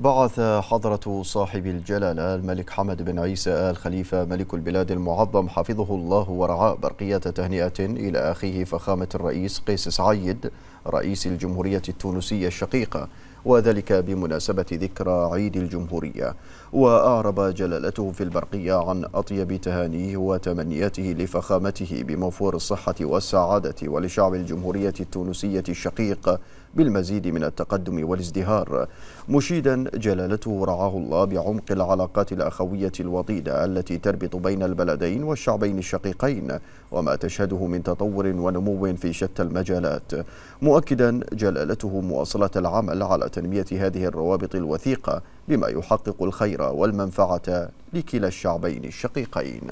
بعث حضرة صاحب الجلالة الملك حمد بن عيسى آل خليفة ملك البلاد المعظم حفظه الله ورعاه برقية تهنئة إلى أخيه فخامة الرئيس قيس سعيد رئيس الجمهورية التونسية الشقيقة وذلك بمناسبة ذكرى عيد الجمهورية وأعرب جلالته في البرقية عن أطيب تهانيه وتمنياته لفخامته بموفور الصحة والسعادة ولشعب الجمهورية التونسية الشقيق بالمزيد من التقدم والازدهار مشيدا جلالته رعاه الله بعمق العلاقات الأخوية الوطيدة التي تربط بين البلدين والشعبين الشقيقين وما تشهده من تطور ونمو في شتى المجالات مؤكدا جلالته مواصلة العمل على تنمية هذه الروابط الوثيقة بما يحقق الخير والمنفعة لكلا الشعبين الشقيقين